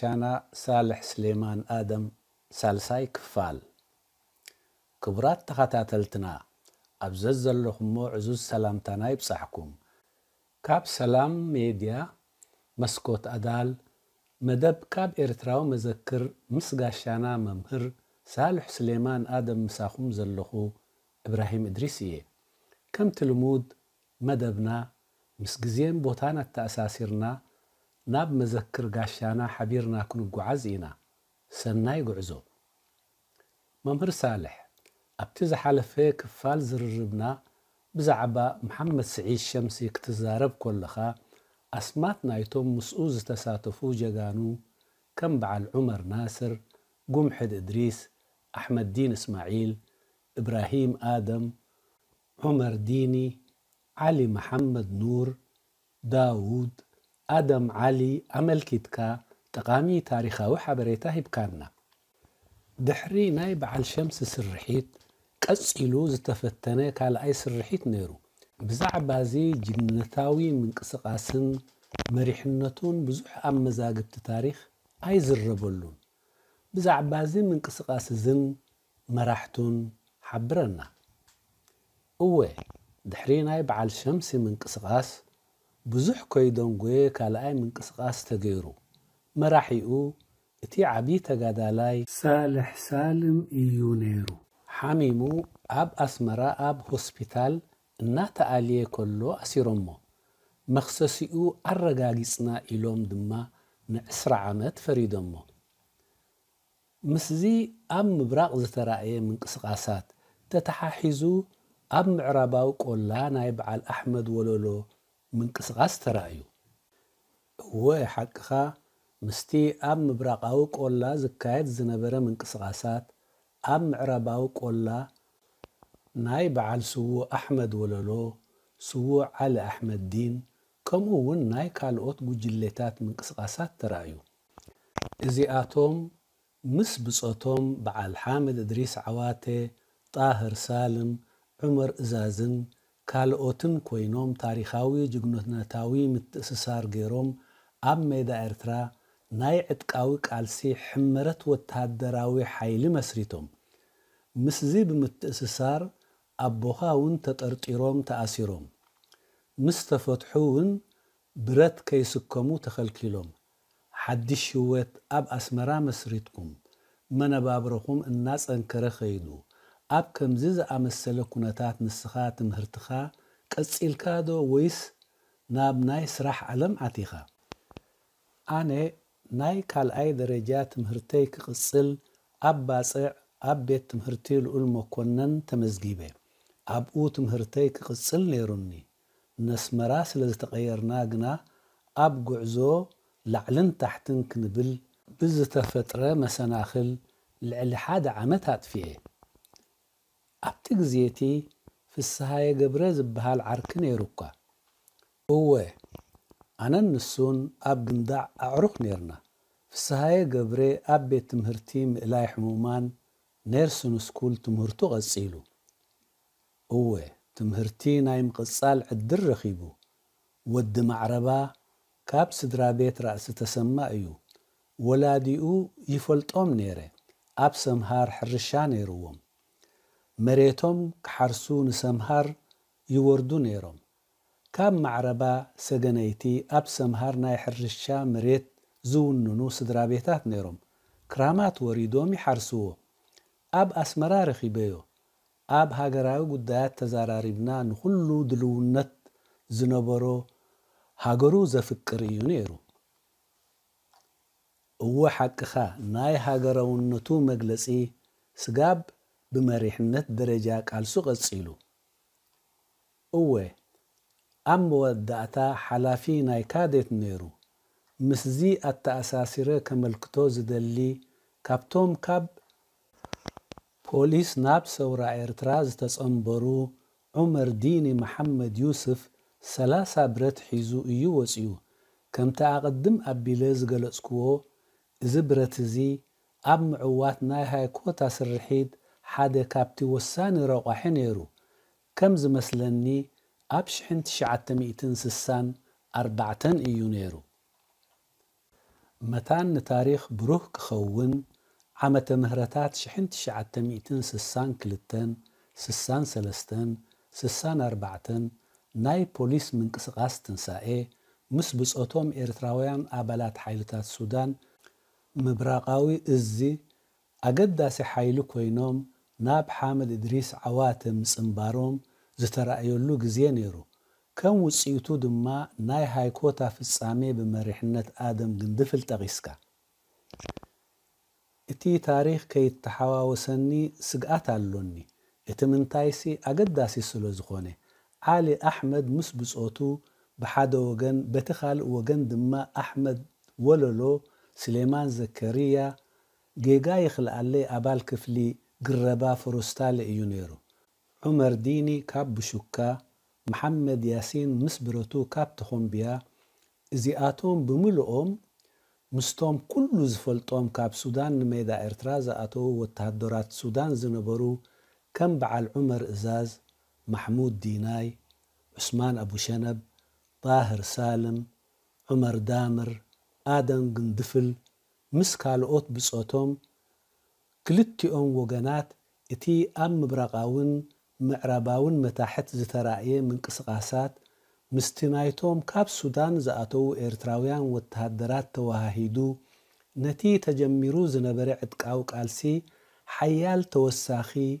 شانا ሳልሕ ስሌማን ኣደም ሳልሳይ ክፋል ክቡራት ተኸታተልትና ኣብ ዘት ዘለኹሞ ዕዙዝ ሰላምታና ይብፃሕኩም ካብ ሰላም ሜድያ መስኮት ኣዳል መደብ ካብ ኤርትራዊ መዘክር ምስ ጋሻና መምህር ሳልሕ ስሌማን ኣደም ምሳኹም ዘለኹ እብራሂም እድሪስ እየ ከምቲ ልሙድ መደብና ምስ ግዜን ቦታን ኣተኣሳሲርና ناب مذكر قاشانا حبيرنا كن قعزينا سناي قعزو ممر سالح ابتز حالفه كفال زررنا بزعبا محمد سعيد شمسي اكتزارب كلخا أسمات نايتوم مسؤوز تساتفو جغانو كم بعل عمر ناصر قمحد إدريس أحمد دين إسماعيل إبراهيم آدم عمر ديني علي محمد نور داود آدم علي ئەمەلکیتکە تەقامی تقامي حەبەرێتە هیبکارنا دحری نای بەعل شەمس سرحیت سرحيت و زتەفەتەنەیە کا لە ئای سرحیت نێرو من جنەتاوی منقسەقاسن مەریحنەتون بزوح ئەم مەزاگبتە تاریخ ئای من بزعبازی منقسەقاس زن مەراحتون حبرنا. ئەوێ دحری نای بەعل من منقسەقاس ብዙሕ ኮይደንጎየ ካልኣይ ምንቅስቓስ ተገይሩ መራሒኡ እቲ ዓብዪ ተጋዳላይ ሳልሕ ሳልም እዩ ነይሩ ሓሚሙ ኣብ ኣስመራ ኣብ ሆስፒታል እናተኣልየ ከሎ ኣሲሮሞ መኽሰሲኡ ኣረጋጊፅና ኢሎም ድማ ንዕስራ ዓመት ፈሪዶሞ ምስዚ ኣብ ምብራቕ ዝተራእየ ምንቅስቓሳት ተተሓሒዙ ኣብ ምዕራባዊ ቆላ ናይ በዓል ኣሕመድ ወለሎ من قصغاس ترايو هو حقها مستي أم مبراقاو كولا زكايت زنبرة من قصغاسات أم عرباو كولا ناي بعال سوو أحمد وللو سوو على أحمد دين كم هو ناي اوت بجلتات من قصغاسات ترايو إزي آتوم مس بصوتهم بعال حامد إدريس عواتي طاهر سالم عمر إزازن ካልኦትን ኮይኖም ታሪኻዊ ጅግኖትነታዊ ምትእስሳር ገይሮም ኣብ ሜዳ ኤርትራ ናይ ዕጥቃዊ ቃልሲ ሕምረት ወታደራዊ ሓይሊ መስሪቶም ምስዚ ብምትእስሳር ኣቦኻ እውን ተጠርጢሮም ተኣሲሮም ምስ ተፈትሑ እውን ብረት ከይስከሙ ተኸልኪሎም ሓድሽ ህወት ኣብ ኣስመራ መስሪትኩም መነባብሮኹም እናፀንከረ ኸይዱ أب كم زيز أمسل كونتات مسخات مهرتخا كسيل كادو ويس ناب ناي سرح علم عتيخا أنا ناي كال أي درجات مهرتي كسيل أب باسع أب بيت مهرتي لقل مكونن تمزجيبه أب أو تمهرتي كسيل ليروني نس مراس لزتغير ناقنا أب قعزو لعلن تحتن كنبل بزتا فترة مسناخل لعل حاد عمتات فيه أبتك زيتي في السهاية قبرز بها العركن يروكا هو أنا النسون أب قندع أعرق نيرنا في السهاية قبري أب بيتمهرتي مئلاي حمومان نيرسون سكول تمهرتو غسيلو هو تمهرتي نايم قصال عدر رخيبو ود معربا كاب سدرا بيت رأس تسمى ايو ولادي او يفلت ام نيري اب سمهار حرشان يروم መሬቶም ክሓርሱ ንሰምሃር ይወርዱ ነይሮም ካብ ማዕረባ ሰገነይቲ ኣብ ሰምሃር ናይ ሕርሻ መሬት ዝውንኑ ስድራ ቤታት ነይሮም ክራማት ወሪዶም ይሓርስዎ ኣብ ኣስመራ ረኺበዮ ኣብ ሃገራዊ ጉዳያት ተዘራሪብና ንኩሉ ድልውነት ዝነበሮ ሃገሩ ዘፍቅር እዩ ነይሩ እዎ ሓቅኻ ናይ ሃገራውነቱ መግለፂ ስጋብ ብመሪሕነት ደረጃ ቃልሱ ቐፂሉ እወ ኣብ መወዳእታ ሓላፊ ናይ ካዴት ነይሩ ምስዚ ኣተኣሳሲረ ከመልክቶ ዝደሊ ካብቶም ካብ ፖሊስ ናብ ሰውራ ኤርትራ ዝተጸንበሩ ዑመር ዲኒ መሓመድ ዩስፍ 30 ብረት ሒዙ እዩ ወፂኡ ከምቲ ኣቐድም ኣቢለ ዝገለጽክዎ እዚ ብረት እዚ ኣብ ምዕዋት ናይ ሃይኮታ ስርሒት ሓደ ካብቲ ወሳኒ ረቑሒ ነይሩ ከም ዝመስለኒ ኣብ 1964 እዩ ነይሩ መታን ንታሪኽ ብሩህ ክኸውን ዓመተ ምህረታት 1962 63 64 ናይ ፖሊስ ምንቅስቓስ ትንሳኤ ምስ ብፆቶም ኤርትራውያን ኣባላት ሓይልታት ሱዳን ምብራቃዊ እዝ ኣገዳሲ ሓይሊ ኮይኖም ናብ ሓመድ እድሪስ ዓዋትም ፅምባሮም ዝተረእየሉ ግዜ ነይሩ ከም ውፅኢቱ ድማ ናይ ሃይኮታ ፍጻሜ ብመሪሕነት ኣደም ግንድፍል ጠቒስካ እቲ ታሪክ ከይተሓዋወሰኒ ስግኣት ኣሎኒ እቲ ምንታይሲ ኣገዳሲ ስለ ዝኾነ ዓሊ ኣሕመድ ምስ ብፆቱ ብሓደ ወገን በቲ ካልእ ወገን ድማ ኣሕመድ ወለሎ ስሌማን ዘከርያ ጌጋ ይኽልኣለይ ኣባል ክፍሊ قربا فروستال ايونيرو عمر ديني كاب بشوكا محمد ياسين مسبرتو كاب تخوم بيا ازي اتوم بملؤوم مستوم كل زفلتوم كاب سودان نميدا ارتراز اتو وتهدرات سودان زنبرو كم بعل عمر ازاز محمود ديناي عثمان ابو شنب طاهر سالم عمر دامر ادم قندفل مسكال اوت بصوتهم كلتيون وجنات اتي ام برقاون معرباون متاحت زترائية من قصقاسات مستنايتوم كاب سودان زاتو ارتراويان والتهدرات توهاهيدو نتي تجمرو زنبرع اتقاو قالسي حيال توساخي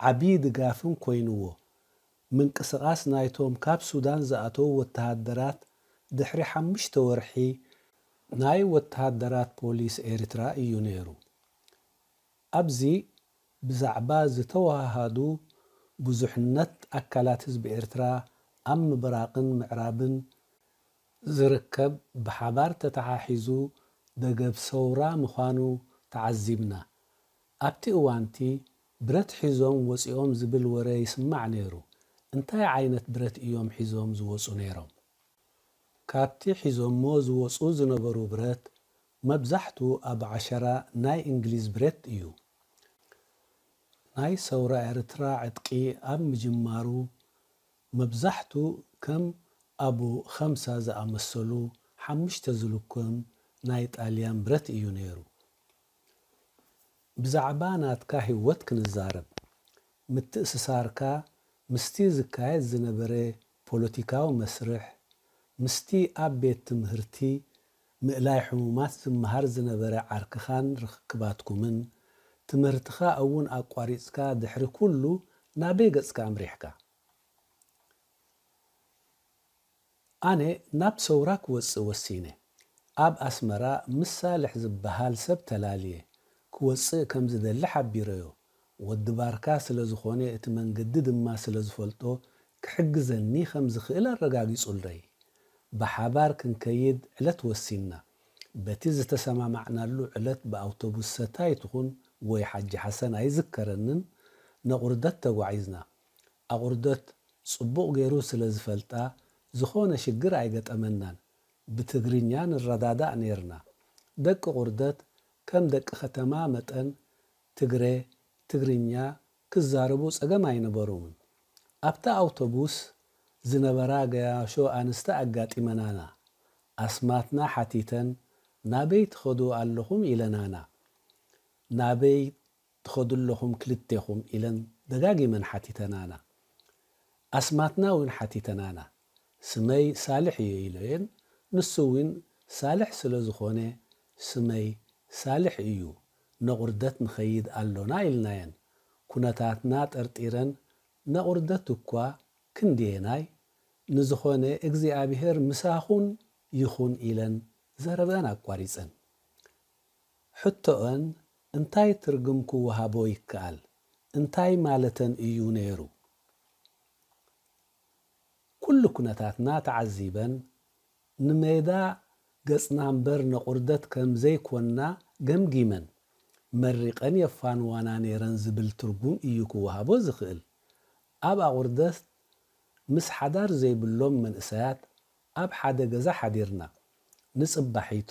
عبيد قافن كوينوو من قصقاس نايتوم كاب سودان زاتو والتهدرات دحري حمش تورحي ناي والتهدرات بوليس ايرترا ايونيرو ኣብዚ ብዛዕባ ዝተወሃዱ ብዙሕነት ኣካላት ህዝቢ ኤርትራ ኣብ ምብራቕን ምዕራብን ዝርከብ ብሓባር ተተሓሒዙ ደገብ ሰውራ ምዃኑ ተዓዚብና ኣብቲ እዋንቲ ብረት ሒዞም ወጺኦም ዚብል ወረ ይስማዕ ነይሩ እንታይ ዓይነት ብረት እዮም ሒዞም ዝወጹ ነይሮም ካብቲ ሒዞምሞ ዝወጹ ዝነበሩ ብረት መብዛሕት ኣብ 1ሸ ናይ እንግሊዝ ብረት እዩ ናይ ሰውራ ኤርትራ ዕጥቂ ኣብ ምጅማሩ መብዛሕቱ ከም ኣቡ ከምሳ ዝኣመሰሉ ሓሙሽተ ዝልኮም ናይ ጣልያን ብረት እዩ ነይሩ ብዛዕባ ናትካ ህይወት ክንዛረብ ምትእስሳርካ ምስቲ ዝካየድ ዝነበረ ፖለቲካዊ መስርሕ ምስቲ ኣብ ቤት ትምህርቲ ምእላይ ሕሙማት ዝምሃር ዝነበረ ዓርክኻን ርክክባትኩምን ትምህርትኻ እውን ኣቋሪፅካ ድሕሪ ኩሉ ናበይ ገጽካ ኣምሪሕካ ኣነ ናብ ሰውራ ክወፅእ ወሲነ ኣብ ኣስመራ ምስ ሳልሕ ዝበሃል ሰብ ተላልየ ክወፅእ ከም ዝደሊ ሓቢረዮ ወዲ ባርካ ስለ ዝኾነ እቲ መንገዲ ድማ ስለ ዝፈልጦ ክሕግዘኒ ከም ዝኽእል ኣረጋጊጹለይ ብሓባር ክንከይድ ዕለት ወሲና በቲ ዝተሰማማዕናሉ ዕለት ብኣውቶቡስ ሰታይ ትኹን ወይ ሓጂ ሓሰን ኣይዝከረንን ንቑርደት ተጓዒዝና ኣቑርደት ጽቡቕ ገይሩ ስለ ዝፈልጣ ዝኾነ ሽግር ኣይገጠመናን ብትግርኛ ንረዳዳእ ነይርና ደቂ ቑርደት ከም ደቂ ከተማ መጠን ትግሬ ትግርኛ ክዛረቡ ጸገም ኣይነበሩምን ኣብታ ኣውቶቡስ ዝነበራ ገያሾ ኣንስተ ኣጋጢመናና ኣስማትና ሓቲተን ናበይ ትኸዱ ኣለኹም ኢለናና ናበይ ትኸዱለኹም ክልቴኹም ኢለን ደጋጊመን ሓቲተናና ኣስማትና እውን ሓቲተናና ስመይ ሳልሕ እዩ ኢለየን ንሱ እውን ሳልሕ ስለ ዝኾነ ስመይ ሳልሕ እዩ ነቑርደት ንኸይድ ኣሎና ኢልናየን ኩነታትና ጠርጢረን ነቑርደት እኳ ክንድየናይ ንዝኾነ እግዚኣብሔር ምሳኹን ይኹን ኢለን ዘረበን ኣቋሪፀን ሕቶአን እንታይ ትርግም ክወሃቦ ይከኣል እንታይ ማለተን እዩ ነይሩ ኩሉ ኩነታትና ተዓዚበን ንሜዳ ገጽና እምበር ንቑርደት ከም ዘይኮንና ገምጊመን መሪቐን የፋንዋና ነይረን ዝብል ትርጉም እዩ ክወሃቦ ዝኽእል ኣብ ኣቑርደት ምስ ሓዳር ዘይብሎም መንእሰያት ኣብ ሓደ ገዛ ሓዲርና ንጽባሒቱ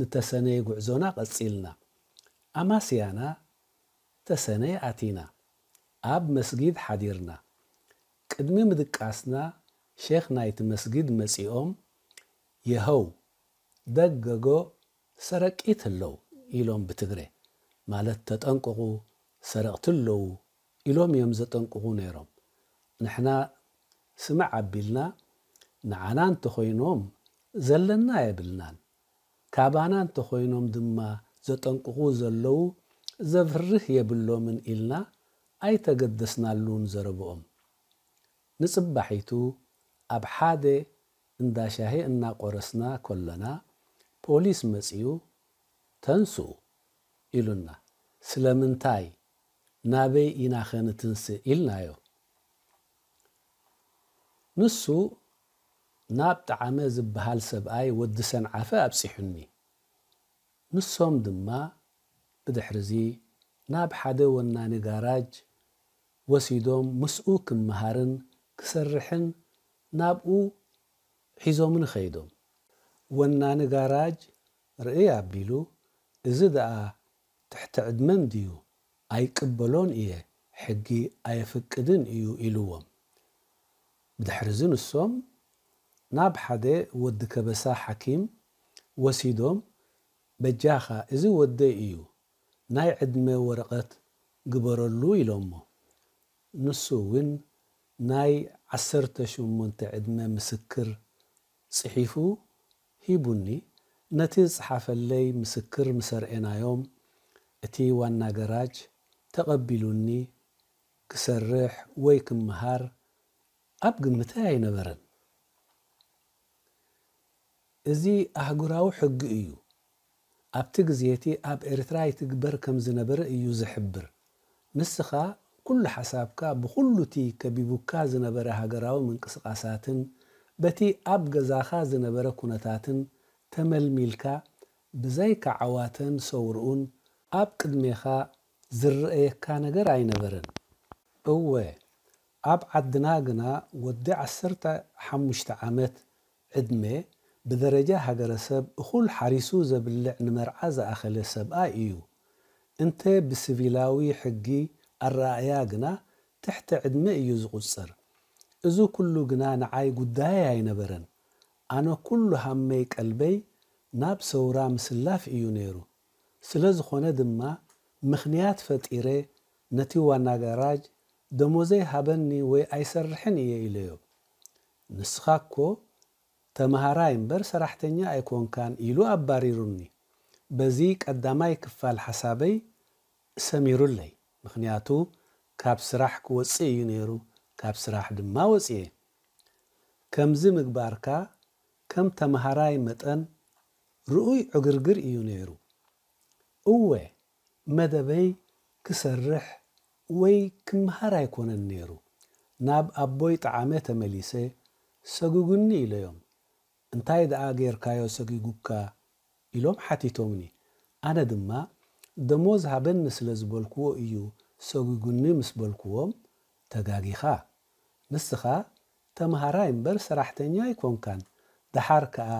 ንተሰነየ ጉዕዞና ቐጺልና ኣማስያና ተሰነይ ኣቲና ኣብ መስጊድ ሓዲርና ቅድሚ ምድቃስና ሼክ ናይቲ መስጊድ መጺኦም የኸው ደገጎ ሰረቂት ኣለዉ ኢሎም ብትግሬ ማለት ተጠንቅቑ ሰረቕቲ ኣለዉ ኢሎም እዮም ዘጠንቅቑ ነይሮም ንሕና ስማዕ ኣቢልና ንዓና እንተኮይኖም ዘለና የብልናን ካባና እንተኮይኖም ድማ ዘጠንቅቑ ዘለው ዘብህርህ የብሎምን ኢልና ኣይተገደስናሉን ዘረብኦም ንፅባሒቱ ኣብ ሓደ እንዳሻሂ እናቆረስና ኮለና ፖሊስ መጺኡ ተንስኡ ኢሉና ስለምንታይ ናበይ ኢና ኸንትንስእ ኢልናዮ ንሱ ናብ ጣዕመ ዝበሃል ሰብኣይ ወዲ ሰንዓፈ ኣብፂሑኒ ንሶም ድማ ብድሕሪዚ ናብ ሓደ ወናኒ ጋራጅ ወሲዶም ምስኡ ክምሃርን ክሰርሕን ናብኡ ሒዞምን ኸይዶም ወናኒ ጋራጅ ርኢ ኣቢሉ እዚ ደኣ ትሕቲ ዕድመን ድዩ ኣይቅበሎን እየ ሕጊ ኣየፍቅድን እዩ ኢልዎም ብድሕሪዚ ንሶም ናብ ሓደ ወዲ ከበሳ ሓኪም ወሲዶም بجاخا ازي ودي ايو ناي عدمي ورقت قبرلو يلومو نسوين ناي عصرت شمون تعدمي مسكر صحيفو هيبوني نتي صحاف اللي مسكر مسر انا يوم اتي وانا قراج تقبلوني كسرح ويكم مهار أبقى متاعي نبرن إزي أهجراو حق إيو ኣብቲ ግዜቲ ኣብ ኤርትራ ይትግበር ከም ዝነበረ እዩ ዝሕብር ንስኻ ኩሉ ሓሳብካ ብኩሉ እቲ ከቢቡካ ዝነበረ ሃገራዊ ምንቅስቃሳትን በቲ ኣብ ገዛኻ ዝነበረ ኩነታትን ተመልሚልካ ብዘይከዓዋተን ሰውርኡን ኣብ ቅድሜኻ ዝረአየካ ነገር ኣይነበረን እወ ኣብ ዓድና ግና ወዲ 15 ዓመት ዕድሜ ብደረጃ ሃገረሰብ እኹል ሓሪሱ ዘብልዕ ንመርዓ ዝኣኸለ ሰብኣይ እዩ እንተ ብሲቪላዊ ሕጊ ኣረኣእያ ግና ትሕቲ ዕድመ እዩ ዝቝጽር እዚ ኵሉ ግና ንዓይ ጉዳይ ኣይነበረን ኣነ ኵሉ ሃመይ ቀልበይ ናብ ሰውራ ምስላፍ እዩ ነይሩ ስለ ዝኾነ ድማ ምኽንያት ፈጢረ ነቲ ዋና ጋራጅ ደሞዘይ ሃበኒ ወይ ኣይሰርሕን እየ ኢለዮ ንስኻ እኮ ተመሃራይ እምበር ሰራሕተኛ ኣይኮንካን ኢሉ ኣባሪሩኒ በዚ ቀዳማይ ክፋል ሓሳበይ ሰሚሩለይ ምክንያቱ ካብ ስራሕ ክወፅእ እዩ ነይሩ ካብ ስራሕ ድማ ወፅየ ከምዚ ምግባርካ ከም ተመሃራይ መጠን ርኡይ ዕግርግር እዩ ነይሩ እወ መደበይ ክሰርሕ ወይ ክምሃር ኣይኮነን ነይሩ ናብ ኣቦይ ጣዓመ ተመሊሰ ሰጉጉኒ ኢለዮም እንታይ ደኣ ጌርካዮ ሰጊጉካ ኢሎም ሓቲቶምኒ ኣነ ድማ ደሞዝ ሃበኒ ስለ ዝበልክዎ እዩ ሰጊጉኒ ምስ በልክዎም ተጋጊኻ ንስኻ ተምሃራይ እምበር ሰራሕተኛ ኣይኮንካን ድሓር ከዓ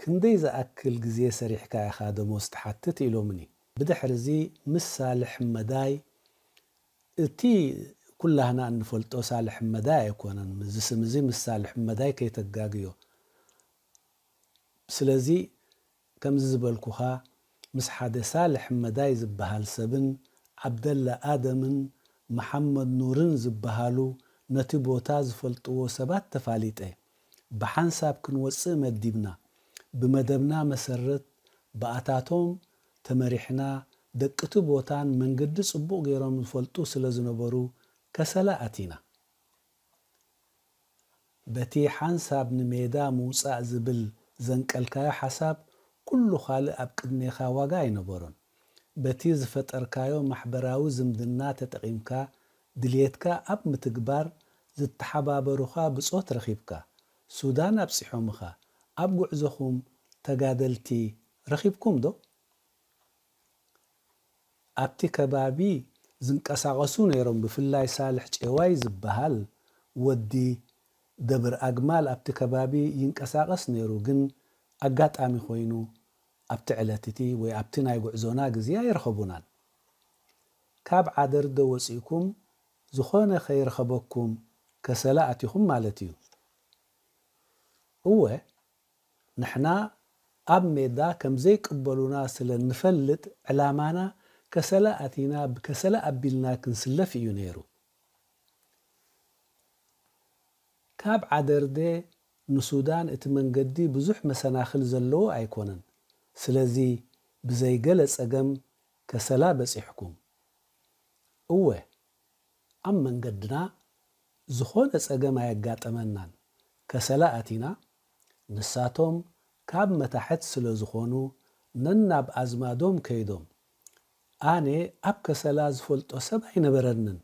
ክንደይ ዝኣክል ግዜ ሰሪሕካ ኢኻ ደሞዝ ተሓትት ኢሎምኒ ብድሕሪ እዚ ምስ ሳልሕ መዳይ እቲ ኩላህና እንፈልጦ ሳልሕ መዳይ ኣይኮነን ዝስምዚ ምስ ሳልሕ መዳይ ከይተጋግዮ ስለዚ ከምዚ ዝበልኩኻ ምስ ሓደ ሳልሕ መዳይ ዝበሃል ሰብን ዓብደላ ኣደምን መሓመድ ኑርን ዝበሃሉ ነቲ ቦታ ዝፈልጥዎ ሰባት ተፋሊጠ ብሓንሳብ ክንወፅእ መዲብና ብመደብና መሰረት ብኣታቶም ተመሪሕና ደቅቲ ቦታን መንገዲ ፅቡቅ ገይሮም ዝፈልጡ ስለ ዝነበሩ ከሰላ ኣቲና በቲ ሓንሳብ ንሜዳ ምውፃእ ዝብል ዘንቀልካዮ ሓሳብ ኩሉ ካልእ ኣብ ቅድሜኻ ዋጋ ኣይነበሮን በቲ ዝፈጠርካዮ ማሕበራዊ ዝምድና ተጠቒምካ ድልየትካ ኣብ ምትግባር ዝተሓባበሩኻ ብጾት ረኺብካ ሱዳን ኣብፂሖምኻ ኣብ ጉዕዞኹም ተጋደልቲ ረኺብኩም ዶ ኣብቲ ከባቢ ዝንቀሳቐሱ ነይሮም ብፍላይ ሳልሕ ጨዋይ ዝበሃል ወዲ ደብር ኣግማል ኣብቲ ከባቢ ይንቀሳቀስ ነይሩ ግን ኣጋጣሚ ኮይኑ ኣብቲ ዕለት እቲ ወይ ኣብቲ ናይ ጉዕዞና ግዜ ይረኸቡናን ካብ ዓደርደ ወፅእኩም ዝኾነ ከይረኸበኩም ከሰላ ኣትኹም ማለት እዩ እወ ንሕና ኣብ ሜዳ ከምዘይቅበሉና ስለ ንፈልጥ ዕላማና ከሰለ ኣቲና ብከሰለ ኣቢልና ክንስለፊ እዩ ነይሩ ካብ ዓደርደ ንሱዳን እቲ መንገዲ ብዙሕ መሰናኽል ዘለዎ ኣይኮነን ስለዚ ብዘይገለ ፀገም ከሰላ በፂሕኩም እወ ኣብ መንገድና ዝኾነ ፀገም ኣየጋጠመናን ከሰላ ኣቲና ንሳቶም ካብ መታሕት ስለ ዝኾኑ ነናብ ኣዝማዶም ከይዶም ኣነ ኣብ ከሰላ ዝፈልጦ ሰብ ኣይነበረንን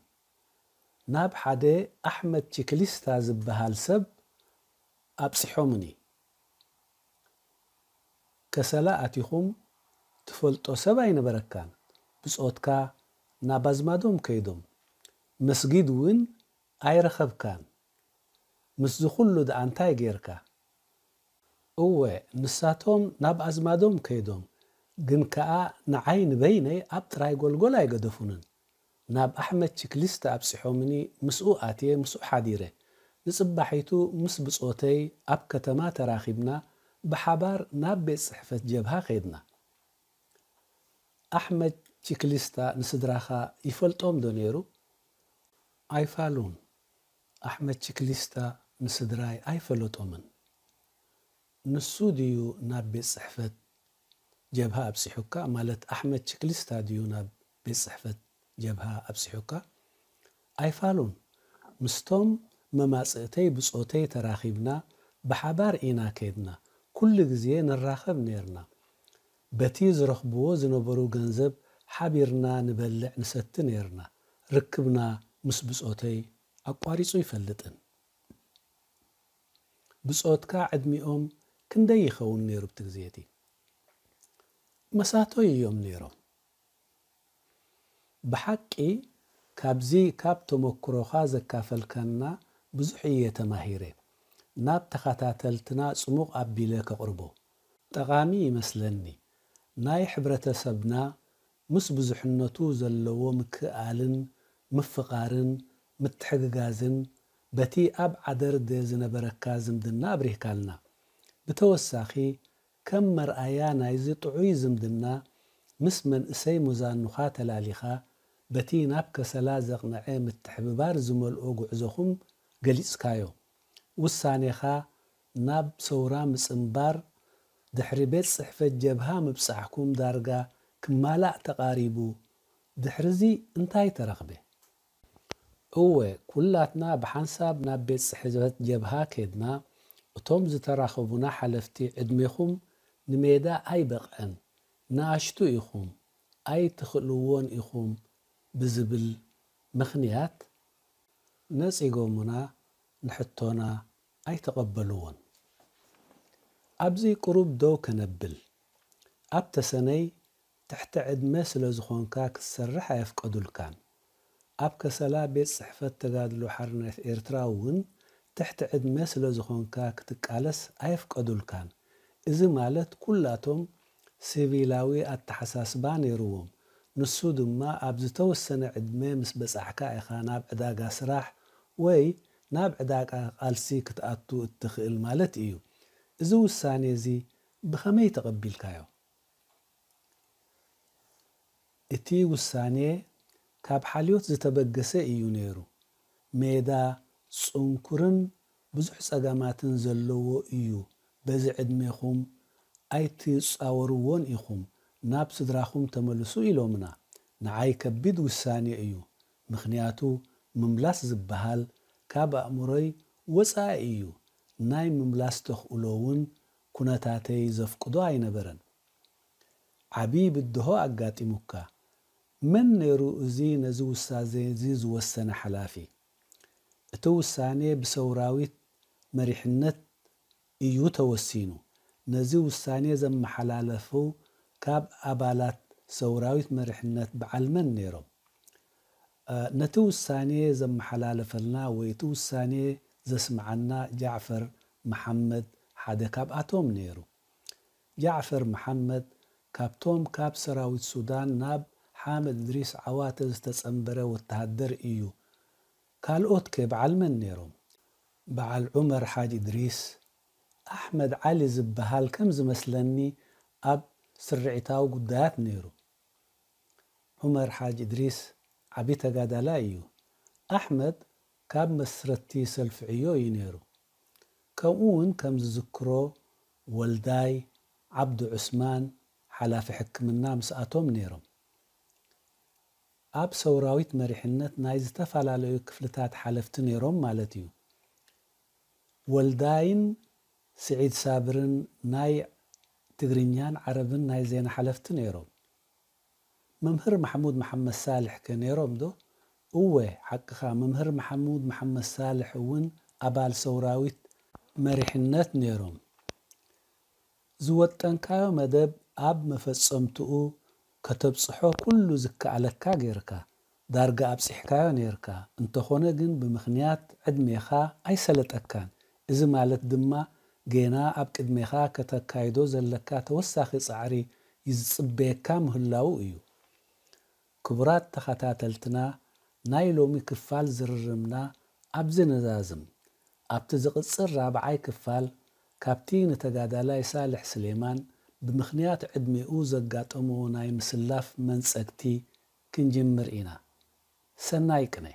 ናብ ሓደ ኣሕመድ ቺክሊስታ ዝበሃል ሰብ ኣብፅሖምኒ ከሰላ ኣቲኹም ትፈልጦ ሰብ ኣይነበረካን ብፆትካ ናብ ኣዝማዶም ከይዶም መስጊድ እውን ኣይረኸብካን ምስዚ ኩሉ ድኣ እንታይ እወ ንሳቶም ናብ ኣዝማዶም ከይዶም ግን ከዓ ንዓይ ንበይነይ ኣብ ጥራይ ጎልጎል ኣይገደፉንን ናብ ኣሕመድ ችክሊስተ ኣብሲሖምኒ ምስኡ ኣትየ ምስኡ ሓዲረ ንፅባሒቱ ምስ ብፆተይ ኣብ ከተማ ተራኺብና ብሓባር ናብ ቤት ፅሕፈት ጀብሃ ኸይድና ኣሕመድ ችክሊስታ ንስድራኻ ይፈልጦም ዶ ነይሩ ኣይፋሉን ኣሕመድ ችክሊስታ ንስድራይ ኣይፈለጦምን ንሱ ድዩ ናብ ቤት ፅሕፈት ጀብሃ ኣብሲሑካ ማለት ኣሕመድ ችክሊስታ ድዩ ናብ ቤት ፅሕፈት ጀብሃ ኣብሲሑካ ኣይፋሉን ምስቶም መማፅእተይ ብፆተይ ተራኺብና ብሓባር ኢና ከይድና ኩሉ ግዜ ንራኸብ ነርና በቲ ዝረኽብዎ ዝነበሩ ገንዘብ ሓቢርና ንበልዕ ንሰቲ ነርና ርክብና ምስ ብፆተይ ኣቋሪፁ ይፈልጥን ብፆትካ ዕድሚኦም ክንደይ ይኸውን ነይሩ ብቲ ግዜ እቲ መሳተይ እዮም ነይሮም بحقي كابزي كاب تمكرو خاز كافل كنا بزحية تماهيرة ناب تخطى تلتنا سموق أبيلك قربو تغامي مثلني ناي حبرة سبنا مس بزحنتو زلو مكالن مفقارن متحققازن بتي أب عدر ديزن بركازن دنا بريكالنا بتوساخي كم مرآيا نايزي طعوي زمدنا مسمن من إسي مزان نخاتل عليخا በቲ ናብ ከሰላ ዘቕንዐ ምትሕብባር ዝመልኦ ጉዕዞኹም ገሊጽካዮ ውሳኔኻ ናብ ሰውራ ምጽምባር ድሕሪ ቤት ጽሕፈት ጀብሃ ምብጻሕኩም ዳርጋ ክማላእ ተቓሪቡ ድሕሪዚ እንታይ ተረኽበ እወ ኩላትና ብሓንሳብ ናብ ቤት ጽሕፈት ጀብሃ ኬድና እቶም ዝተራኸቡና ሓለፍቲ ዕድሜኹም ንሜዳ ኣይበቕዐን ንኣሽቱ ኢኹም ኣይትኽእልዎን ኢኹም بزبل مخنيات ناس قومنا نحطونا أي تقبلون أبزي قروب دو كنبل أبتسني تحت عدمة سلزخونكا كسرحة يفقدو الكان أبكا بيت صحفة تقادلو حرنات إيرتراون تحت عدمة سلزخونكا كتكالس أيفقدو الكان إذا مالت كلاتهم سيفيلاوي التحساس بانيروهم ንሱ ድማ ኣብ ዝተወሰነ ዕድመ ምስ በፃሕካ ኢኻ ናብ ዕዳጋ ስራሕ ወይ ናብ ዕዳጋ ቃልሲ ክትኣቱ እትኽእል ማለት እዩ እዚ ውሳኔ እዚ ብኸመይ ተቐቢልካዮ እቲ ውሳኔ ካብ ሓልዮት ዝተበገሰ እዩ ነይሩ ሜዳ ፅንኩርን ብዙሕ ፀገማትን ዘለዎ እዩ በዚ ዕድሜኹም ኣይትፃወርዎን ኢኹም ናብ ስድራኹም ተመልሱ ኢሎምና ንዓይ ከቢድ ውሳኔ እዩ ምኽንያቱ ምምላስ ዝበሃል ካብ ኣእምሮይ ወፃኢ እዩ ናይ ምምላስ ተኽእሎ እውን ኩነታተይ ዘፍቅዶ ኣይነበረን ዓብዪ ብድሆ ኣጋጢሙካ መን ነይሩ እዚ ነዚ ውሳኔ እዚ ዝወሰነ ሓላፊ እቲ ውሳኔ ብሰውራዊት መሪሕነት እዩ ተወሲኑ ነዚ ውሳኔ ዘመሓላለፉ كاب أبالات سوراويت مرحنة بعلمن نيرو نتو الثانية زم حلال حلالفلنا ويتو الثانية زسمعنا جعفر محمد حدا كاب أتوم نيرو جعفر محمد كاب توم كاب سراويت سودان ناب حامد دريس عواتز تسأمبرة والتهدر إيو قال أوت كيب علمن نيرو بعل عمر حاج دريس أحمد علي زبهال كم زمسلني أب سرعتاو قدات نيرو عمر حاج إدريس عبيتا قادالايو أحمد كاب مسرتي سلفعيو ينيرو كون كم زكرو والداي عبد عثمان حلاف حكمنا مسأتهم نيرم أب سوراويت መሪሕነት نايز تفعل على ሓለፍቲ ነይሮም ማለት እዩ ወልዳይን سعيد ሳብርን نايع ትግርኛን ዓረብን ናይ ዜና ሓለፍቲ ነይሮም መምህር መሓሙድ መሓመድ ሳልሕ ከ ነይሮም ዶ እወ ሓቅኻ መምህር መሓሙድ መሓመድ ሳልሕ እውን ኣባል ሰውራዊት መሪሕነት ነይሮም ዝወጠንካዮ መደብ ኣብ መፈፀምትኡ ከተብፅሖ ኩሉ ዝከኣለካ ጌርካ ዳርጋ ኣብፂሕካዮ ነይርካ እንተኾነ ግን ብምኽንያት ዕድሜኻ ኣይሰለጠካን እዚ ማለት ድማ ገና ኣብ ቅድሜኻ ከተካይዶ ዘለካ ተወሳኺ ፃዕሪ ይፅበየካ ምህላው እዩ ክቡራት ተኸታተልትና ናይ ሎሚ ክፋል ዝርርምና ኣብዚ ነዛዝም ኣብቲ ዝቕፅር ራብዓይ ክፋል ካብቲ ንተጋዳላይ ሳልሕ ስሌማን ብምኽንያት ዕድሚኡ ዘጋጠሙ ናይ ምስላፍ መንፀግቲ ክንጅምር ኢና ሰናይ ቅነ